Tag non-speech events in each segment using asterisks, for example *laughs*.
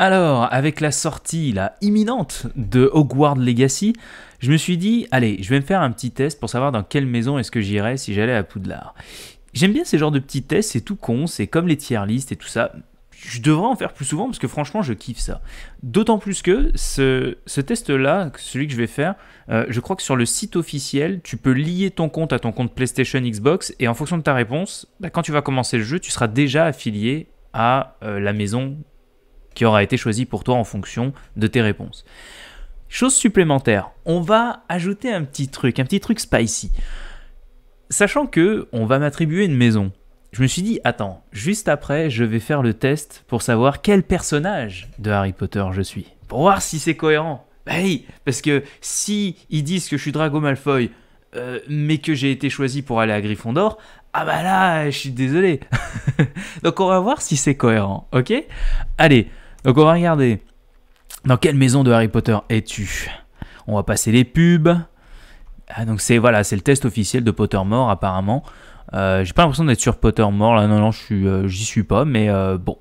Alors, avec la sortie la imminente de Hogwarts Legacy, je me suis dit, allez, je vais me faire un petit test pour savoir dans quelle maison est-ce que j'irais si j'allais à Poudlard. J'aime bien ces genres de petits tests, c'est tout con, c'est comme les tier list et tout ça. Je devrais en faire plus souvent parce que franchement, je kiffe ça. D'autant plus que ce, test-là, celui que je vais faire, euh, je crois que sur le site officiel, tu peux lier ton compte à ton compte PlayStation Xbox et en fonction de ta réponse, bah, quand tu vas commencer le jeu, tu seras déjà affilié à euh, la maison qui aura été choisi pour toi en fonction de tes réponses. Chose supplémentaire, on va ajouter un petit truc, un petit truc spicy. Sachant que on va m'attribuer une maison, je me suis dit attends, juste après, je vais faire le test pour savoir quel personnage de Harry Potter je suis, pour voir si c'est cohérent. Bah oui, parce que si ils disent que je suis Drago Malfoy, euh, mais que j'ai été choisi pour aller à Gryffondor, ah bah là, je suis désolé. *laughs* Donc on va voir si c'est cohérent, ok Allez, donc on va regarder dans quelle maison de Harry Potter es-tu. On va passer les pubs. Ah, donc c'est voilà, c'est le test officiel de Pottermore apparemment. Euh, j'ai pas l'impression d'être sur Pottermore là, non non, euh, j'y suis pas, mais euh, bon,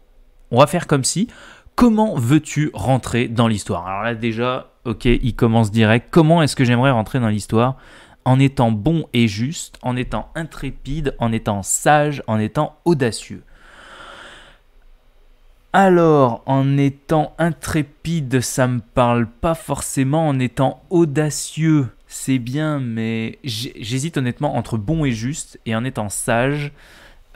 on va faire comme si. Comment veux-tu rentrer dans l'histoire Alors là déjà, ok, il commence direct. Comment est-ce que j'aimerais rentrer dans l'histoire en étant bon et juste, en étant intrépide, en étant sage, en étant audacieux alors, en étant intrépide, ça me parle pas forcément, en étant audacieux, c'est bien, mais j'hésite honnêtement entre bon et juste et en étant sage,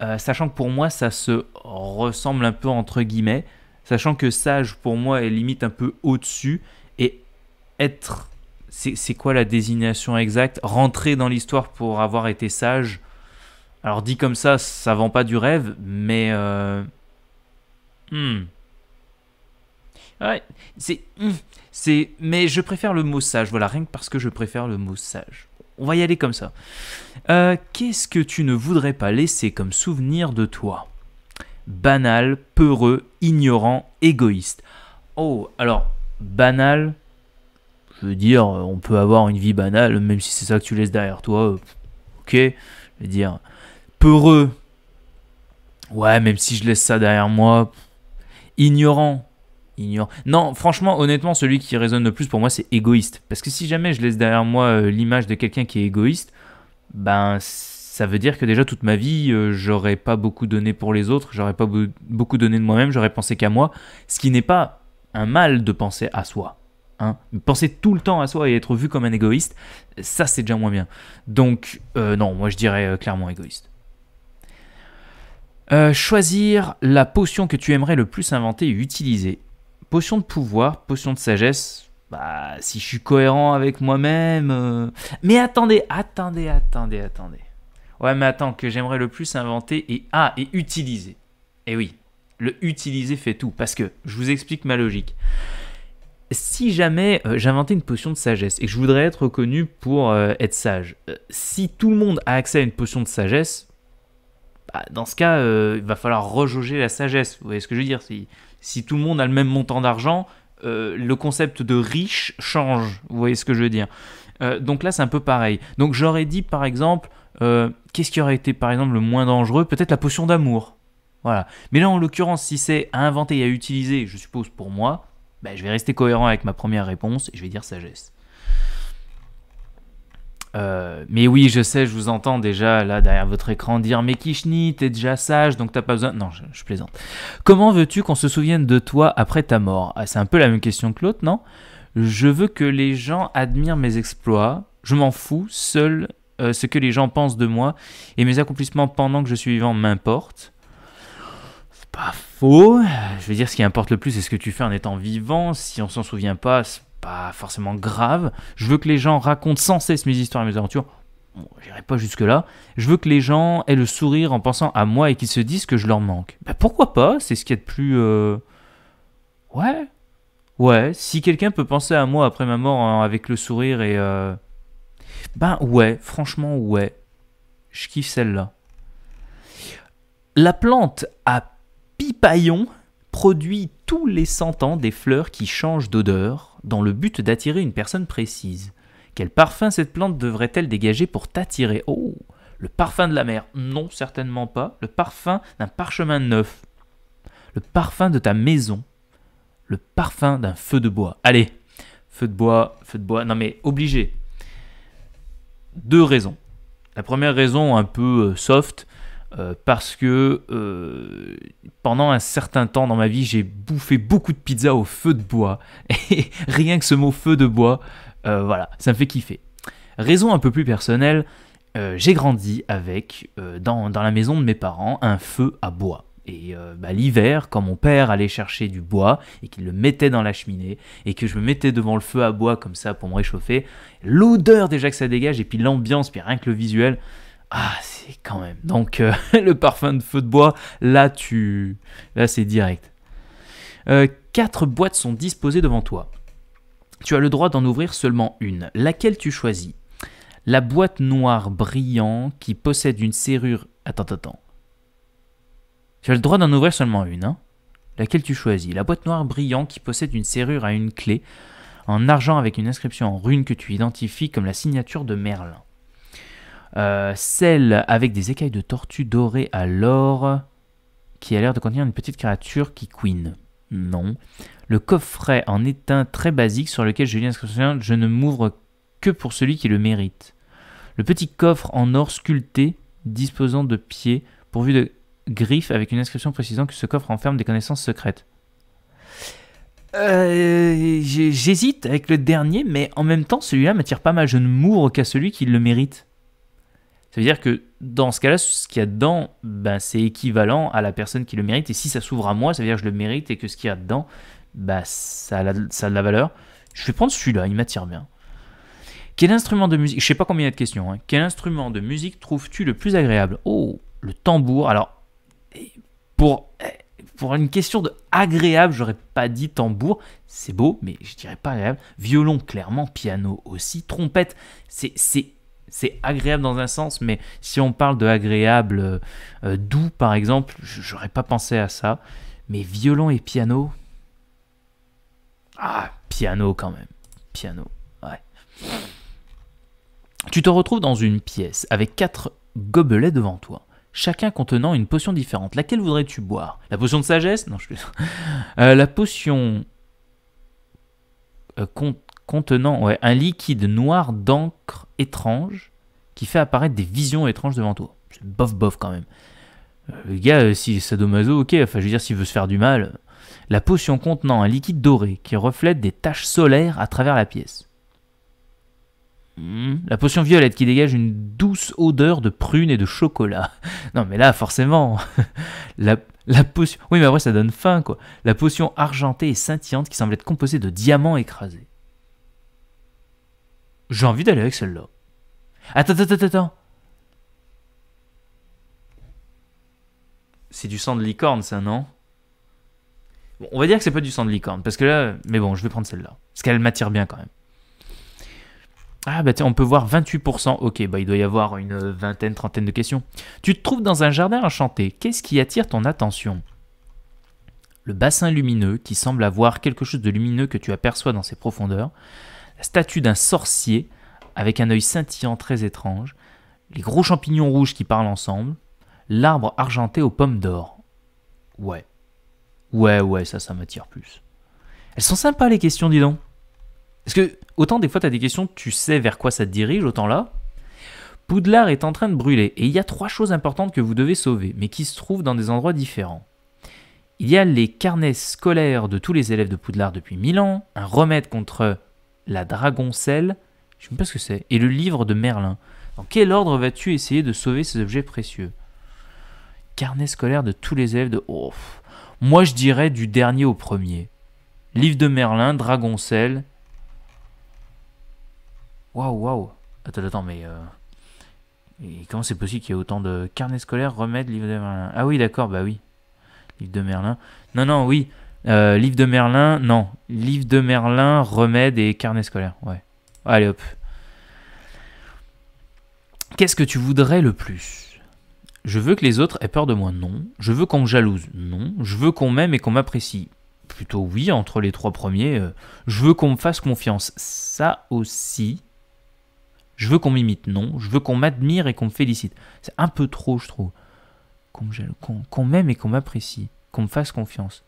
euh, sachant que pour moi ça se ressemble un peu entre guillemets, sachant que sage pour moi est limite un peu au-dessus et être, c'est quoi la désignation exacte Rentrer dans l'histoire pour avoir été sage. Alors dit comme ça, ça vend pas du rêve, mais... Euh, Hmm. Ouais, c'est. Hmm, c'est. Mais je préfère le mot sage, voilà, rien que parce que je préfère le mot sage. On va y aller comme ça. Euh, qu'est-ce que tu ne voudrais pas laisser comme souvenir de toi Banal, peureux, ignorant, égoïste. Oh, alors, banal, je veux dire, on peut avoir une vie banale, même si c'est ça que tu laisses derrière toi. Euh, ok, je veux dire, peureux. Ouais, même si je laisse ça derrière moi, ignorant. Ignorant. Non, franchement, honnêtement, celui qui résonne le plus pour moi, c'est égoïste. Parce que si jamais je laisse derrière moi euh, l'image de quelqu'un qui est égoïste, ben ça veut dire que déjà toute ma vie, euh, j'aurais pas beaucoup donné pour les autres, j'aurais pas beaucoup donné de moi-même, j'aurais pensé qu'à moi, ce qui n'est pas un mal de penser à soi. Hein. Penser tout le temps à soi et être vu comme un égoïste, ça c'est déjà moins bien. Donc euh, non, moi je dirais clairement égoïste. Euh, choisir la potion que tu aimerais le plus inventer et utiliser. Potion de pouvoir, potion de sagesse. Bah, si je suis cohérent avec moi-même. Euh. Mais attendez, attendez, attendez, attendez. Ouais, mais attends, que j'aimerais le plus inventer et ah et utiliser. Et eh oui, le utiliser fait tout parce que je vous explique ma logique. Si jamais euh, j'inventais une potion de sagesse et que je voudrais être reconnu pour être sage, si tout le monde a accès à une potion de sagesse, bah, dans ce cas, euh, il va falloir rejauger la sagesse. Vous voyez ce que je veux dire si, tout le monde a le même montant d'argent, euh, le concept de riche change. Vous voyez ce que je veux dire euh, Donc là, c'est un peu pareil. Donc j'aurais dit, par exemple, qu'est-ce qui aurait été, par exemple, le moins dangereux Peut-être la potion d'amour. Voilà. Mais là, en l'occurrence, si c'est à inventer et à utiliser, je suppose pour moi, ben, je vais rester cohérent avec ma première réponse et je vais dire sagesse. Euh, mais oui, je sais, je vous entends déjà là derrière votre écran dire Mais Kishni, t'es déjà sage, donc t'as pas besoin. Non, je, plaisante. Comment veux-tu qu'on se souvienne de toi après ta mort ah, C'est un peu la même question que l'autre, non Je veux que les gens admirent mes exploits. Je m'en fous, seul euh, ce que les gens pensent de moi et mes accomplissements pendant que je suis vivant m'importent. C'est pas faux. Je veux dire, ce qui importe le plus, c'est ce que tu fais en étant vivant. Si on s'en souvient pas, pas forcément grave. Je veux que les gens racontent sans cesse mes histoires et mes aventures. j'irai pas jusque-là. Je veux que les gens aient le sourire en pensant à moi et qu'ils se disent que je leur manque. bah pourquoi pas C'est ce qu'il y a de plus. Euh, ouais. Ouais, si quelqu'un peut penser à moi après ma mort hein, avec le sourire et. Euh, ben ouais, franchement, ouais. Je kiffe celle-là. La plante à pipaillon produit tous les cent ans des fleurs qui changent d'odeur dans le but d'attirer une personne précise. Quel parfum cette plante devrait-elle dégager pour t'attirer Oh Le parfum de la mer Non, certainement pas. Le parfum d'un parchemin neuf. Le parfum de ta maison. Le parfum d'un feu de bois. Allez, feu de bois, feu de bois. Non mais obligé. Deux raisons. La première raison un peu euh, soft, euh, parce que euh, pendant un certain temps dans ma vie, j'ai bouffé beaucoup de pizza au feu de bois. *laughs* Et rien que ce mot feu de bois, euh, voilà, ça me fait kiffer. Raison un peu plus personnelle, j'ai grandi avec, dans, la maison de mes parents, un feu à bois. Et bah, l'hiver, quand mon père allait chercher du bois et qu'il le mettait dans la cheminée et que je me mettais devant le feu à bois comme ça pour me réchauffer, l'odeur déjà que ça dégage et puis l'ambiance, puis rien que le visuel, ah, c'est quand même. Donc, euh, *laughs* le parfum de feu de bois, là, tu. Là, c'est direct. Euh, quatre boîtes sont disposées devant toi. Tu as le droit d'en ouvrir seulement une. Laquelle tu choisis La boîte noire brillant qui possède une serrure. Attends, attends. Tu as le droit d'en ouvrir seulement une. Hein Laquelle tu choisis La boîte noire brillant qui possède une serrure à une clé en argent avec une inscription en rune que tu identifies comme la signature de Merlin. Euh, celle avec des écailles de tortue dorées à l'or, qui a l'air de contenir une petite créature qui queen. Non. Le coffret en étain très basique sur lequel je lis l'inscription Je ne m'ouvre que pour celui qui le mérite. Le petit coffre en or sculpté, disposant de pieds, pourvus de griffes avec une inscription précisant que ce coffre enferme des connaissances secrètes. Euh, j'hésite avec le dernier, mais en même temps, celui-là m'attire pas mal. Je ne m'ouvre qu'à celui qui le mérite. Ça veut dire que dans ce cas-là, ce qu'il y a dedans, ben, c'est équivalent à la personne qui le mérite. Et si ça s'ouvre à moi, ça veut dire que je le mérite et que ce qu'il y a dedans, ben, ça, a ça de la valeur. Je vais prendre celui-là, il m'attire bien. Quel instrument de musique Je sais pas combien il y a de questions. Hein. Quel instrument de musique trouves-tu le plus agréable Oh, le tambour. Alors, eh, pour, eh, pour une question de agréable, j'aurais pas dit tambour. C'est beau, mais je dirais pas agréable. Violon, clairement. Piano aussi. Trompette, c'est c'est agréable dans un sens, mais si on parle de agréable euh, euh, doux, par exemple, j'aurais pas pensé à ça. Mais violon et piano. Ah, piano quand même. Piano, ouais. Tu te retrouves dans une pièce avec quatre gobelets devant toi, chacun contenant une potion différente. Laquelle voudrais-tu boire La potion de sagesse Non, je euh, La potion euh, contenant un liquide noir d'encre étrange qui fait apparaître des visions étranges devant toi. C'est bof bof quand même. Euh, le gars, euh, si sadomaso, ok, enfin je veux dire, s'il veut se faire du mal. La potion contenant un liquide doré qui reflète des taches solaires à travers la pièce. Hmm. La potion violette qui dégage une douce odeur de prune et de chocolat. *laughs* Non mais là, forcément, *laughs* la, la potion... Oui mais après ça donne faim quoi. La potion argentée et scintillante qui semble être composée de diamants écrasés. J'ai envie d'aller avec celle-là. Attends, attends, attends, attends. C'est du sang de licorne, ça, non On va dire que c'est pas du sang de licorne, parce que là... Mais bon, je vais prendre celle-là, parce qu'elle m'attire bien quand même. Ah bah tiens, on peut voir 28%. Ok, bah il doit y avoir une vingtaine, trentaine de questions. Tu te trouves dans un jardin enchanté. Qu'est-ce qui attire ton attention Le bassin lumineux qui semble avoir quelque chose de lumineux que tu aperçois dans ses profondeurs la statue d'un sorcier avec un œil scintillant très étrange, les gros champignons rouges qui parlent ensemble, l'arbre argenté aux pommes d'or. Ouais. Ouais, ouais, ça, ça m'attire plus. Elles sont sympas les questions, dis donc. Parce que, autant des fois as des questions, tu sais vers quoi ça te dirige, autant là. Poudlard est en train de brûler, et il y a trois choses importantes que vous devez sauver, mais qui se trouvent dans des endroits différents. Il y a les carnets scolaires de tous les élèves de Poudlard depuis 1000 ans, un remède contre la Dragoncelle, je ne sais pas ce que c'est, et le livre de Merlin. Dans quel ordre vas-tu essayer de sauver ces objets précieux Carnet scolaire de tous les élèves de... Oh, moi je dirais du dernier au premier. Livre de Merlin, Dragoncelle. Waouh, waouh. Attends, attends, mais... Euh, et comment c'est possible qu'il y ait autant de carnets scolaires, remède, livre de Merlin Ah oui, d'accord, bah oui. Livre de Merlin. Non, non, oui. Euh, livre de Merlin, non. Livre de Merlin, remède et carnet scolaire. Ouais. Allez hop. Qu'est-ce que tu voudrais le plus Je veux que les autres aient peur de moi, non. Je veux qu'on me jalouse, non. Je veux qu'on m'aime et qu'on m'apprécie. Plutôt oui, entre les trois premiers. Euh. je veux qu'on me fasse confiance, ça aussi. Je veux qu'on m'imite, non. Je veux qu'on m'admire et qu'on me félicite. C'est un peu trop, je trouve. Qu'on m'aime et qu'on m'apprécie. Qu'on me fasse confiance.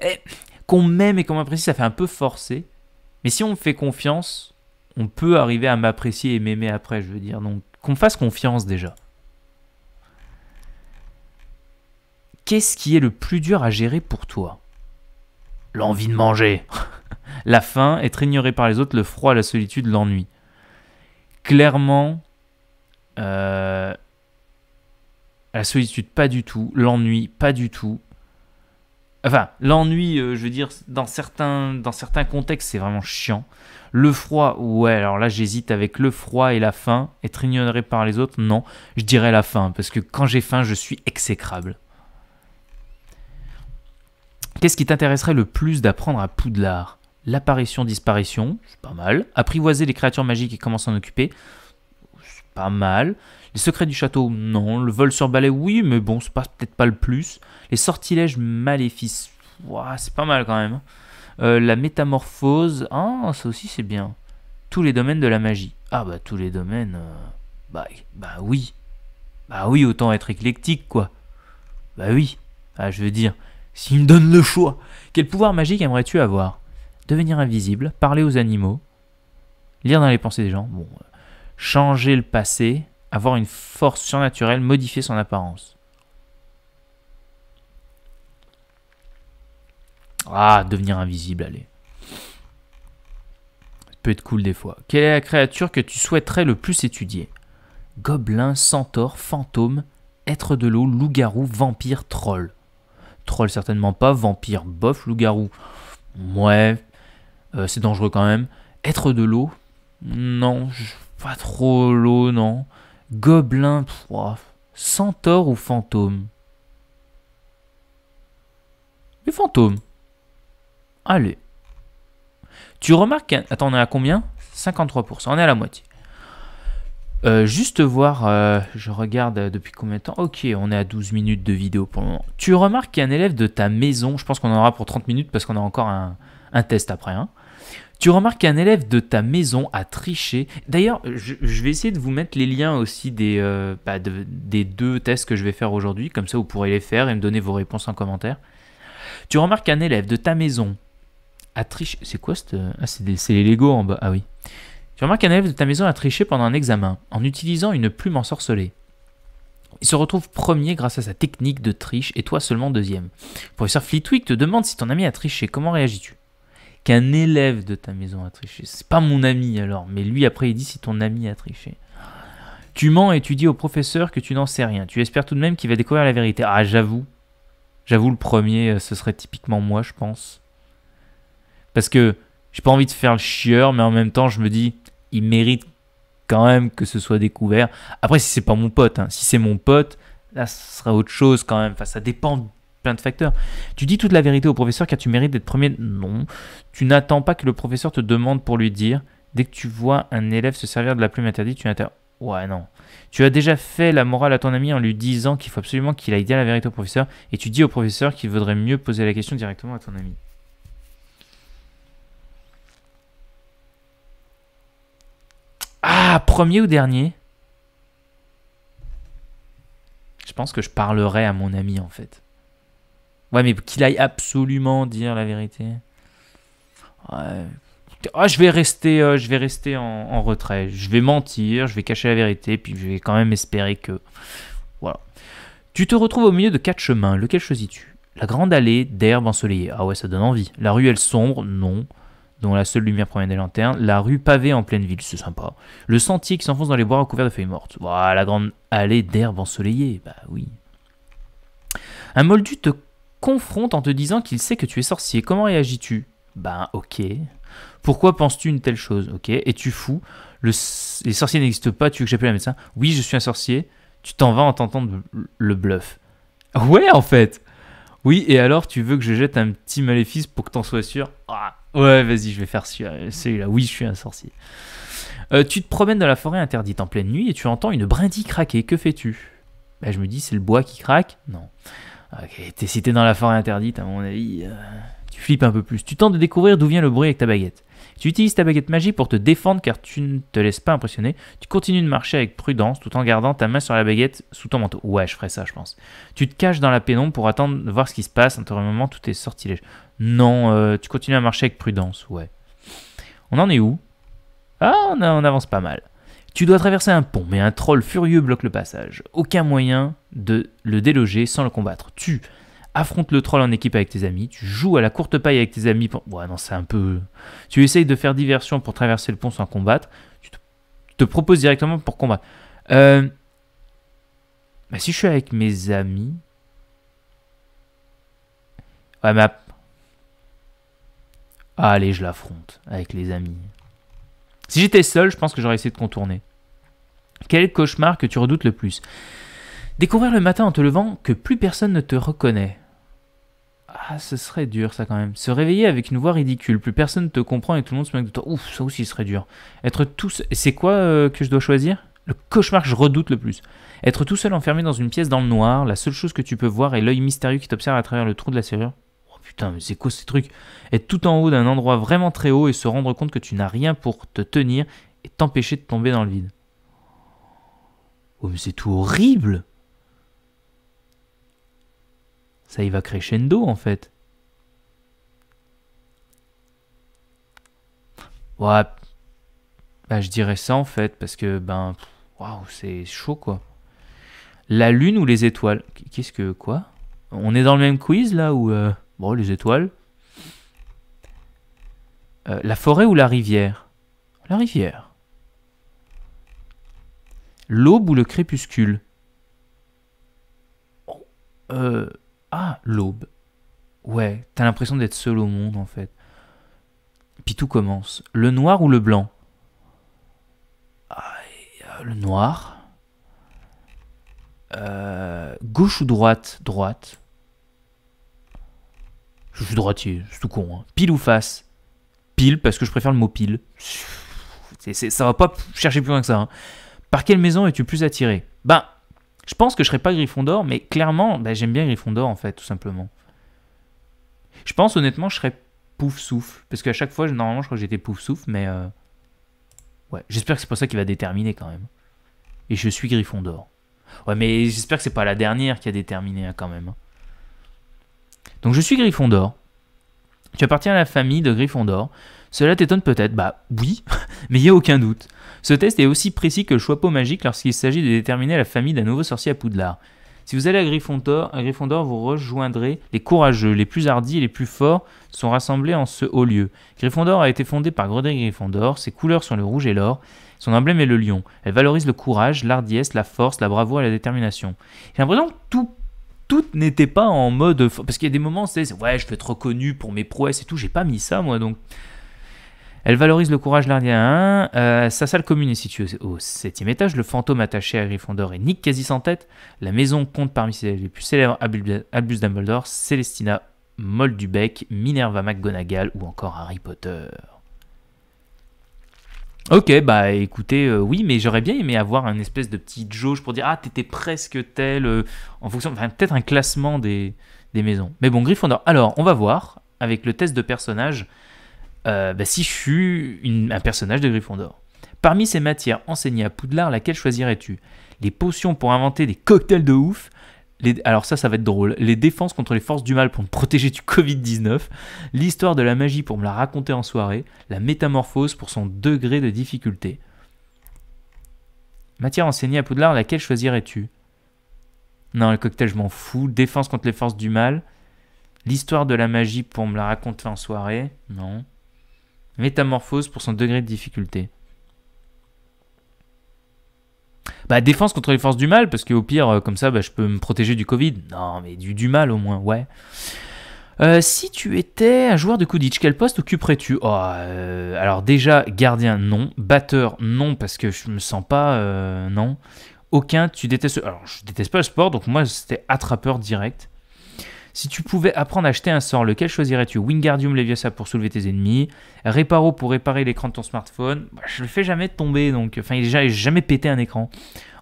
Eh, qu'on m'aime et qu'on m'apprécie, ça fait un peu forcé. Mais si on me fait confiance, on peut arriver à m'apprécier et m'aimer après, je veux dire. Donc, qu'on fasse confiance déjà. Qu'est-ce qui est le plus dur à gérer pour toi L'envie de manger. *laughs* la faim, être ignoré par les autres, le froid, la solitude, l'ennui. Clairement, euh, la solitude, pas du tout. L'ennui, pas du tout. Enfin, l'ennui, euh, je veux dire, dans certains, dans certains contextes, c'est vraiment chiant. Le froid, ouais, alors là, j'hésite avec le froid et la faim. Être ignoré par les autres, non. Je dirais la faim, parce que quand j'ai faim, je suis exécrable. Qu'est-ce qui t'intéresserait le plus d'apprendre à Poudlard L'apparition-disparition, c'est pas mal. Apprivoiser les créatures magiques et à s'en occuper pas mal. Les secrets du château, non. Le vol sur balai, oui, mais bon, c'est peut-être pas le plus. Les sortilèges maléfices, c'est pas mal quand même. Hein. Euh, la métamorphose, ah, ça aussi c'est bien. Tous les domaines de la magie. Ah bah tous les domaines, euh, bah, bah, oui. Bah oui, autant être éclectique quoi. Bah oui. Ah, je veux dire, s'il me donne le choix, quel pouvoir magique aimerais-tu avoir Devenir invisible, parler aux animaux, lire dans les pensées des gens, bon changer le passé, avoir une force surnaturelle, modifier son apparence. Ah, devenir invisible, allez. Ça peut être cool des fois. Quelle est la créature que tu souhaiterais le plus étudier Gobelin, centaure, fantôme, être de l'eau, loup-garou, vampire, troll. Troll certainement pas, vampire, bof, loup-garou. Ouais, euh, c'est dangereux quand même. Être de l'eau, non, je pas trop l'eau, non. Gobelin, pff, centaure ou fantôme Les fantômes. Allez. Tu remarques, attends, on est à combien 53%, on est à la moitié. Euh, juste voir, euh, je regarde euh, depuis combien de temps. Ok, on est à 12 minutes de vidéo pour le moment. Tu remarques qu'il y a un élève de ta maison, je pense qu'on en aura pour 30 minutes parce qu'on a encore un, un test après. Hein. Tu remarques qu'un élève de ta maison a triché. D'ailleurs, je, vais essayer de vous mettre les liens aussi des, euh, bah, des deux tests que je vais faire aujourd'hui. Comme ça, vous pourrez les faire et me donner vos réponses en commentaire. Tu remarques qu'un élève de ta maison a triché. C'est quoi ce ah, c'est les Lego en bas. Ah oui. Tu remarques qu'un élève de ta maison a triché pendant un examen en utilisant une plume ensorcelée. Il se retrouve premier grâce à sa technique de triche et toi seulement deuxième. professeur Flitwick te demande si ton ami a triché. Comment réagis-tu qu'un élève de ta maison a triché. C'est pas mon ami alors, mais lui après il dit si ton ami a triché. Tu mens et tu dis au professeur que tu n'en sais rien. Tu espères tout de même qu'il va découvrir la vérité. Ah, j'avoue. J'avoue, le premier, euh, ce serait typiquement moi, je pense. Parce que j'ai pas envie de faire le chieur, mais en même temps, je me dis, il mérite quand même que ce soit découvert. Après, si c'est pas mon pote, hein. si c'est mon pote, là, ce sera autre chose quand même. Enfin, ça dépend plein de facteurs. Tu dis toute la vérité au professeur car tu mérites d'être premier. Non, tu n'attends pas que le professeur te demande pour lui dire. Dès que tu vois un élève se servir de la plume interdite, tu inter... Ouais, non. Tu as déjà fait la morale à ton ami en lui disant qu'il faut absolument qu'il aille dire la vérité au professeur et tu dis au professeur qu'il vaudrait mieux poser la question directement à ton ami. Ah, premier ou dernier Je pense que je parlerai à mon ami en fait. Ouais, mais qu'il aille absolument dire la vérité. Ouais. Ah, je vais rester, euh, je vais rester en, retrait. Je vais mentir, je vais cacher la vérité, puis je vais quand même espérer que. Voilà. Tu te retrouves au milieu de quatre chemins. Lequel choisis-tu La grande allée d'herbe ensoleillée. Ah ouais, ça donne envie. La rue, elle sombre, non dont la seule lumière provient des lanternes, la rue pavée en pleine ville, c'est sympa, le sentier qui s'enfonce dans les bois recouverts de feuilles mortes, voilà, la grande allée d'herbe ensoleillée, bah oui. Un moldu te confronte en te disant qu'il sait que tu es sorcier. Comment réagis-tu Ben ok. Pourquoi penses-tu une telle chose Ok. Es-tu fou Les sorciers n'existent pas, tu veux que j'appelle un médecin Oui, je suis un sorcier. Tu t'en vas en tentant le bluff. Ouais, en fait Oui, et alors tu veux que je jette un petit maléfice pour que t'en sois sûr ah, Ouais, vas-y, je vais faire euh, celui-là. Oui, je suis un sorcier. Euh, tu te promènes dans la forêt interdite en pleine nuit et tu entends une brindille craquer. Que fais-tu ben, Je me dis, c'est le bois qui craque Non. Ah, ok, t'es cité dans la forêt interdite, à mon avis. Euh, tu flippes un peu plus. Tu tentes de découvrir d'où vient le bruit avec ta baguette. Tu utilises ta baguette magique pour te défendre car tu ne te laisses pas impressionner. Tu continues de marcher avec prudence tout en gardant ta main sur la baguette sous ton manteau. Ouais, je ferais ça, je pense. Tu te caches dans la pénombre pour attendre de voir ce qui se passe. un moment, tout est sortilège. Non, euh, tu continues à marcher avec prudence, ouais. On en est où Ah, on avance pas mal. Tu dois traverser un pont, mais un troll furieux bloque le passage. Aucun moyen de le déloger sans le combattre. Tu affrontes le troll en équipe avec tes amis, tu joues à la courte paille avec tes amis. Pour... Ouais, non, c'est un peu. Tu essayes de faire diversion pour traverser le pont sans combattre. Tu te, proposes directement pour combattre. Euh, bah, si je suis avec mes amis. Ouais, mais. Ah, allez, je l'affronte avec les amis. Si j'étais seul, je pense que j'aurais essayé de contourner. Quel cauchemar que tu redoutes le plus Découvrir le matin en te levant que plus personne ne te reconnaît. Ah, ce serait dur ça quand même. Se réveiller avec une voix ridicule, plus personne ne te comprend et tout le monde se moque de toi. Ouf, ça aussi serait dur. Être tous. C'est quoi euh, que je dois choisir Le cauchemar que je redoute le plus. Être tout seul enfermé dans une pièce dans le noir, la seule chose que tu peux voir est l'œil mystérieux qui t'observe à travers le trou de la serrure putain, mais c'est quoi ces trucs Être tout en haut d'un endroit vraiment très haut et se rendre compte que tu n'as rien pour te tenir et t'empêcher de tomber dans le vide. Oh, mais c'est tout horrible Ça y va crescendo en fait. Ouais. Bah, je dirais ça en fait, parce que, ben, waouh, c'est chaud quoi. La lune ou les étoiles Qu'est-ce que, quoi On est dans le même quiz là ou. Euh? les étoiles. Euh, la forêt ou la rivière La rivière. L'aube ou le crépuscule euh, Ah, l'aube. Ouais, t'as l'impression d'être seul au monde en fait. Puis tout commence. Le noir ou le blanc euh, Le noir. gauche ou droite Droite. Je suis droitier, c'est tout con. Hein. Pile ou face Pile, parce que je préfère le mot pile. c'est ça va pas chercher plus loin que ça. Hein. Par quelle maison es-tu plus attiré Ben, je pense que je serais pas Gryffondor, mais clairement, ben, j'aime bien Gryffondor, en fait, tout simplement. Je pense, honnêtement, je serais Pouf-Souffle. Parce qu'à chaque fois, normalement, je crois que j'étais Pouf-Souffle, mais... Euh, ouais, j'espère que c'est pas ça qui va déterminer, quand même. Et je suis Gryffondor. Ouais, mais j'espère que c'est pas la dernière qui a déterminé, hein, quand même. Hein. Donc je suis Gryffondor. Tu appartiens à la famille de Gryffondor. Cela t'étonne peut-être, bah oui, *laughs* mais il n'y a aucun doute. Ce test est aussi précis que le choix magique lorsqu'il s'agit de déterminer la famille d'un nouveau sorcier à Poudlard. Si vous allez à Gryffondor, Gryffondor, vous rejoindrez les courageux, les plus hardis et les plus forts sont rassemblés en ce haut lieu. Gryffondor a été fondé par Godric Gryffondor, ses couleurs sont le rouge et l'or, son emblème est le lion. Elle valorise le courage, l'ardiesse, la force, la bravoure et la détermination. J'ai l'impression que tout tout n'étaient pas en mode. Parce qu'il y a des moments, c'est ouais, je veux être reconnu pour mes prouesses et tout. J'ai pas mis ça, moi, donc. Elle valorise le courage l'Indien. Euh, sa salle commune est située au septième étage. Le fantôme attaché à Gryffondor est Nick quasi sans tête. La maison compte parmi ses les plus célèbres Albus Dumbledore, Celestina Moldubeck, Minerva McGonagall ou encore Harry Potter. Ok, bah écoutez, euh, oui, mais j'aurais bien aimé avoir une espèce de petite jauge pour dire ah t'étais presque tel euh, en fonction, enfin peut-être un classement des, des, maisons. Mais bon, Gryffondor. Alors on va voir avec le test de personnage euh, bah, si je suis un personnage de Gryffondor. Parmi ces matières enseignées à Poudlard, laquelle choisirais-tu Les potions pour inventer des cocktails de ouf, alors ça, ça va être drôle. Les défenses contre les forces du mal pour me protéger du Covid-19. L'histoire de la magie pour me la raconter en soirée. La métamorphose pour son degré de difficulté. Matière enseignée à Poudlard, laquelle choisirais-tu Non, le cocktail, je m'en fous. Défense contre les forces du mal. L'histoire de la magie pour me la raconter en soirée. Non. Métamorphose pour son degré de difficulté. Bah, défense contre les forces du mal, parce qu'au pire, euh, comme ça, bah, je peux me protéger du Covid. Non, mais du, du mal au moins, ouais. Euh, si tu étais un joueur de Kudich, quel poste occuperais-tu oh, euh, Alors déjà, gardien, non. Batteur, non, parce que je me sens pas... non. Aucun, tu détestes... Alors, je déteste pas le sport, donc moi, c'était attrapeur direct. Si tu pouvais apprendre à acheter un sort, lequel choisirais-tu Wingardium Leviosa pour soulever tes ennemis, Reparo pour réparer l'écran de ton smartphone. Je bah, je le fais jamais tomber, donc enfin il n'a jamais pété un écran.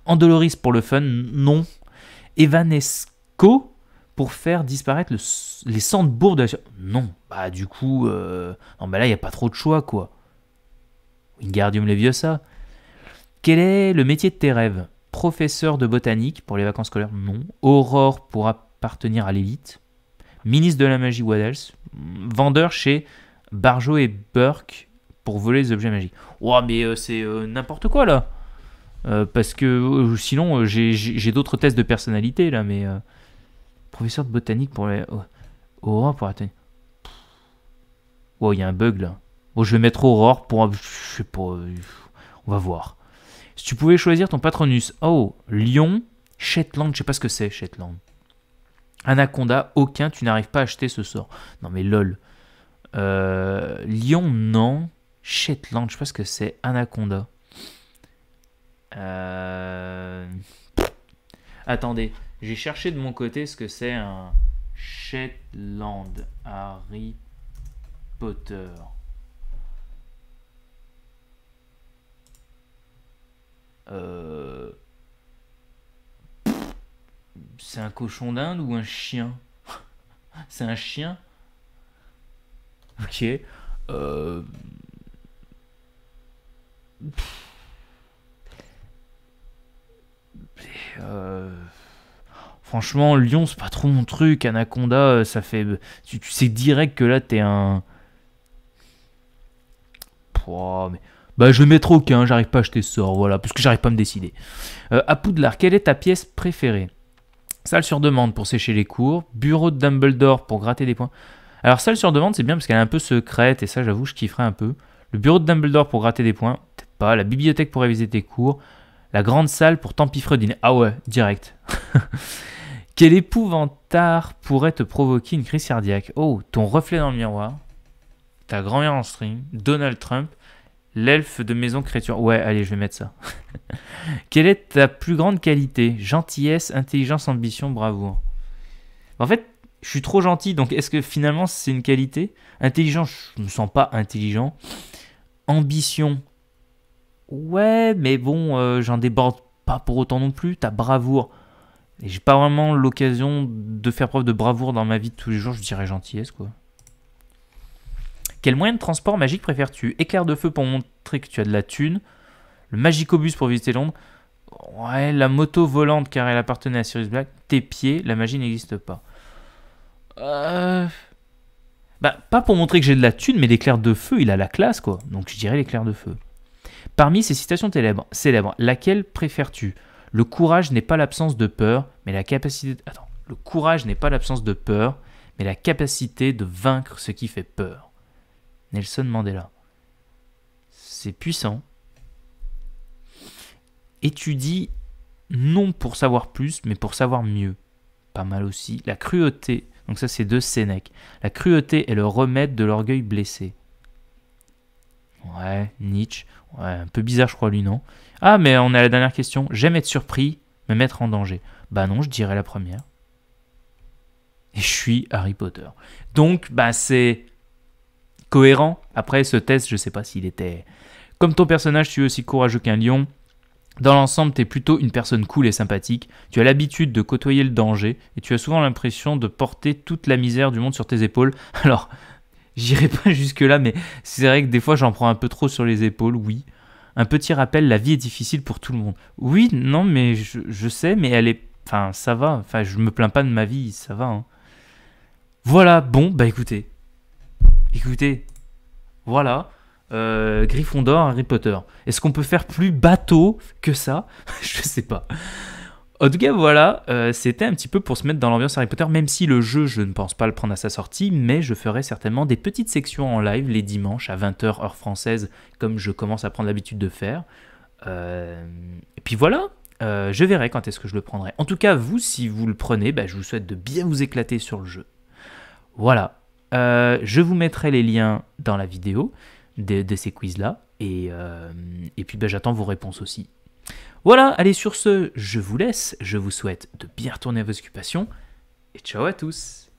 Andoloris pour le fun, non. Evanesco pour faire disparaître les centres bourdes. Non, bah du coup, euh, non, bah là il n'y a pas trop de choix quoi. Wingardium Leviosa. Quel est le métier de tes rêves Professeur de botanique pour les vacances scolaires Non. Aurore pour appartenir à l'élite, ministre de la magie Waddles, vendeur chez Barjo et Burke pour voler les objets magiques. Ouah, mais euh, c'est euh, n'importe quoi là euh, Parce que sinon, j'ai d'autres tests de personnalité là, mais. professeur de botanique pour les. Aurore pour atteindre. Wow, il y a un bug là. Bon, je vais mettre Aurore pour. Je On va voir. Si tu pouvais choisir ton patronus. Oh, Lyon, Shetland, je sais pas ce que c'est, Shetland. Anaconda, aucun, tu n'arrives pas à acheter ce sort. Non mais lol. Lion, euh, Lyon, non. Shetland, je sais que c'est. Anaconda. Euh, attendez, j'ai cherché de mon côté ce que c'est un Shetland Harry Potter. Euh... C'est un cochon d'Inde ou un chien *laughs* C'est un chien Ok. Euh, euh, franchement, Lyon, c'est pas trop mon truc. Anaconda, euh, ça fait. Tu, sais direct que là, t'es un. mais... Bah, je vais mets trop hein, j'arrive pas à acheter ce sort, voilà, parce que j'arrive pas à me décider. Euh, quelle est ta pièce préférée Salle sur demande pour sécher les cours. Bureau de Dumbledore pour gratter des points. Alors, salle sur demande, c'est bien parce qu'elle est un peu secrète, et ça, j'avoue, je kifferais un peu. Le bureau de Dumbledore pour gratter des points, pas. La bibliothèque pour réviser tes cours. La grande salle pour pis dîner. Ah ouais, direct. *laughs* Quel épouvantard pourrait te provoquer une crise cardiaque Oh, ton reflet dans le miroir, ta grand-mère en stream Donald Trump, L'elfe de maison créature. Ouais, allez, je vais mettre ça. *laughs* Quelle est ta plus grande qualité Gentillesse, intelligence, ambition, bravoure. En fait, je suis trop gentil, donc est-ce que finalement c'est une qualité intelligence je me sens pas intelligent. Ambition, ouais, mais bon, euh, j'en déborde pas pour autant non plus. Ta bravoure, et j'ai pas vraiment l'occasion de faire preuve de bravoure dans ma vie de tous les jours, je dirais gentillesse quoi. Quel moyen de transport magique préfères-tu Éclair de feu pour montrer que tu as de la thune. Le magicobus pour visiter Londres. Ouais, la moto volante car elle appartenait à Sirius Black. Tes pieds, la magie n'existe pas. Euh, bah, pas pour montrer que j'ai de la thune, mais l'éclair de feu, il a la classe, quoi. Donc je dirais l'éclair de feu. Parmi ces citations célèbres, célèbres laquelle préfères-tu Le courage n'est pas l'absence de peur, mais la capacité... le courage n'est pas l'absence de peur, mais la capacité de vaincre ce qui fait peur. Nelson Mandela. C'est puissant. Étudie non pour savoir plus, mais pour savoir mieux. Pas mal aussi. La cruauté, donc ça c'est de Sénèque. La cruauté est le remède de l'orgueil blessé. Ouais, Nietzsche. Ouais, un peu bizarre je crois lui, non Ah mais on a la dernière question. J'aime être surpris, me mettre en danger. Bah non, je dirais la première. Et je suis Harry Potter. Donc, bah c'est cohérent. Après ce test, je sais pas s'il était... Comme ton personnage, tu es aussi courageux qu'un lion. Dans l'ensemble, tu es plutôt une personne cool et sympathique, tu as l'habitude de côtoyer le danger, et tu as souvent l'impression de porter toute la misère du monde sur tes épaules. *laughs* Alors, j'irai pas *laughs* jusque-là, mais c'est vrai que des fois j'en prends un peu trop sur les épaules, oui. Un petit rappel, la vie est difficile pour tout le monde. Oui, non, mais je, sais, mais elle est... Enfin, ça va, enfin, je me plains pas de ma vie, ça va. Hein. Voilà, bon, bah écoutez, Écoutez, voilà. Euh, griffon d'or, Harry Potter. Est-ce qu'on peut faire plus bateau que ça *laughs* Je sais pas. En tout cas, voilà, euh, c'était un petit peu pour se mettre dans l'ambiance Harry Potter, même si le jeu, je ne pense pas le prendre à sa sortie, mais je ferai certainement des petites sections en live les dimanches à 20h heure française, comme je commence à prendre l'habitude de faire. Euh, et puis voilà, je verrai quand est-ce que je le prendrai. En tout cas, vous, si vous le prenez, bah, je vous souhaite de bien vous éclater sur le jeu. Voilà, euh, je vous mettrai les liens dans la vidéo de, ces quiz-là. Et, euh, puis ben, j'attends vos réponses aussi. Voilà, allez sur ce, je vous laisse. Je vous souhaite de bien retourner à vos occupations. Et ciao à tous